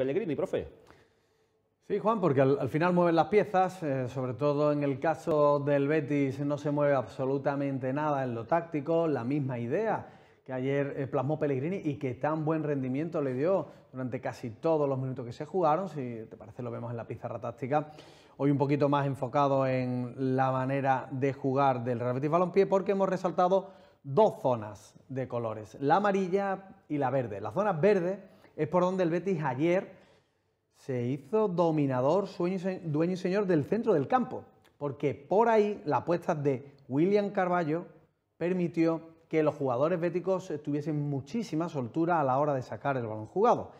Pellegrini, profe. Sí, Juan, porque al, final mueven las piezas, eh, sobre todo en el caso del Betis no se mueve absolutamente nada en lo táctico, la misma idea que ayer eh, plasmó Pellegrini y que tan buen rendimiento le dio durante casi todos los minutos que se jugaron. Si te parece, lo vemos en la pizarra táctica. Hoy un poquito más enfocado en la manera de jugar del Real Betis Balompié porque hemos resaltado dos zonas de colores, la amarilla y la verde. La zona verde es por donde el Betis ayer se hizo dominador, dueño y señor del centro del campo, porque por ahí la apuesta de William Carballo permitió que los jugadores béticos tuviesen muchísima soltura a la hora de sacar el balón jugado.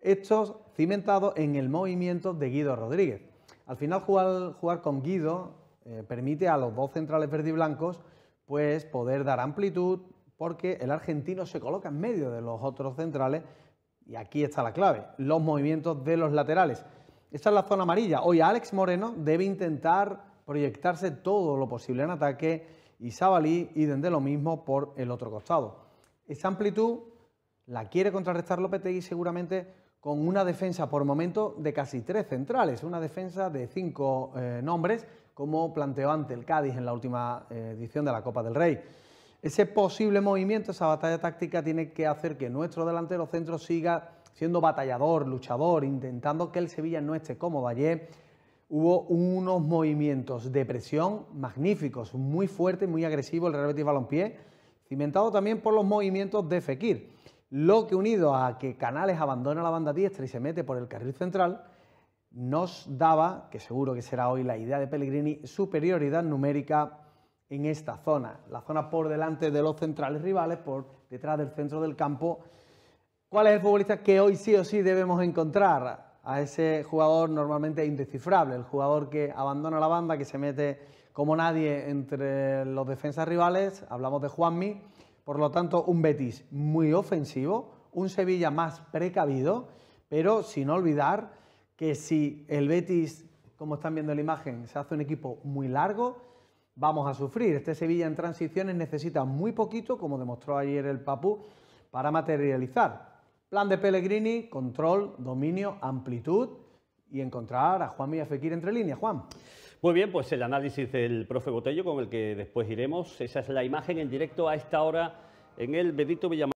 Esto cimentado en el movimiento de Guido Rodríguez. Al final jugar, con Guido eh, permite a los dos centrales blancos. pues, poder dar amplitud porque el argentino se coloca en medio de los otros centrales y aquí está la clave, los movimientos de los laterales. Esta es la zona amarilla. Hoy Alex Moreno debe intentar proyectarse todo lo posible en ataque y Sabalí y de lo mismo por el otro costado. Esa amplitud la quiere contrarrestar Lopetegui seguramente con una defensa por momento de casi tres centrales, una defensa de cinco eh, nombres, como planteó ante el Cádiz en la última eh, edición de la Copa del Rey. Ese posible movimiento, esa batalla táctica tiene que hacer que nuestro delantero centro siga siendo batallador, luchador, intentando que el Sevilla no esté cómodo. Ayer hubo unos movimientos de presión magníficos, muy fuertes, muy agresivos, el Real Betis Balompié, cimentado también por los movimientos de Fekir. Lo que unido a que Canales abandona la banda diestra y se mete por el carril central, nos daba, que seguro que será hoy la idea de Pellegrini, superioridad numérica en esta zona, la zona por delante de los centrales rivales, por detrás del centro del campo. ¿Cuál es el futbolista que hoy sí o sí debemos encontrar? A ese jugador normalmente indescifrable, el jugador que abandona la banda, que se mete como nadie entre los defensas rivales, hablamos de Juanmi, por lo tanto un Betis muy ofensivo, un Sevilla más precavido, pero sin olvidar que si el Betis, como están viendo en la imagen, se hace un equipo muy largo, vamos a sufrir. Este Sevilla en transiciones necesita muy poquito, como demostró ayer el Papú, para materializar. Plan de Pellegrini, control, dominio, amplitud y encontrar a Juan Fekir entre líneas. Juan. Muy bien, pues el análisis del profe Botello con el que después iremos. Esa es la imagen en directo a esta hora en el Bedito Villamar.